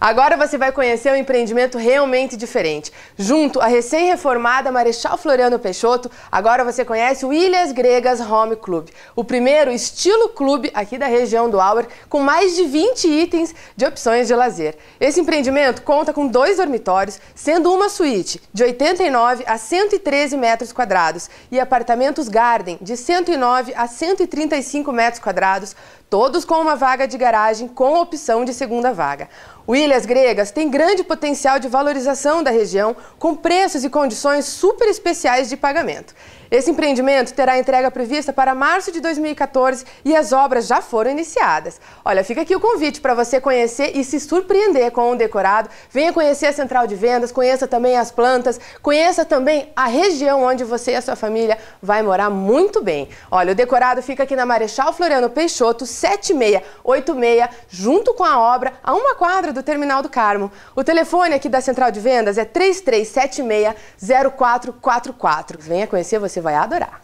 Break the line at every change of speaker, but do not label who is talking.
Agora você vai conhecer um empreendimento realmente diferente. Junto à recém-reformada Marechal Floriano Peixoto, agora você conhece o Ilhas Gregas Home Club, o primeiro estilo clube aqui da região do Auer, com mais de 20 itens de opções de lazer. Esse empreendimento conta com dois dormitórios, sendo uma suíte de 89 a 113 metros quadrados e apartamentos garden de 109 a 135 metros quadrados, todos com uma vaga de garagem com opção de segunda vaga. O Ilhas Gregas tem grande potencial de valorização da região, com preços e condições super especiais de pagamento. Esse empreendimento terá entrega prevista para março de 2014 e as obras já foram iniciadas. Olha, fica aqui o convite para você conhecer e se surpreender com o decorado. Venha conhecer a central de vendas, conheça também as plantas, conheça também a região onde você e a sua família vai morar muito bem. Olha, o decorado fica aqui na Marechal Floriano Peixoto, 7686, junto com a obra, a uma quadra do Terminal do Carmo. O telefone aqui da Central de Vendas é 3376 0444. Venha conhecer, você vai adorar.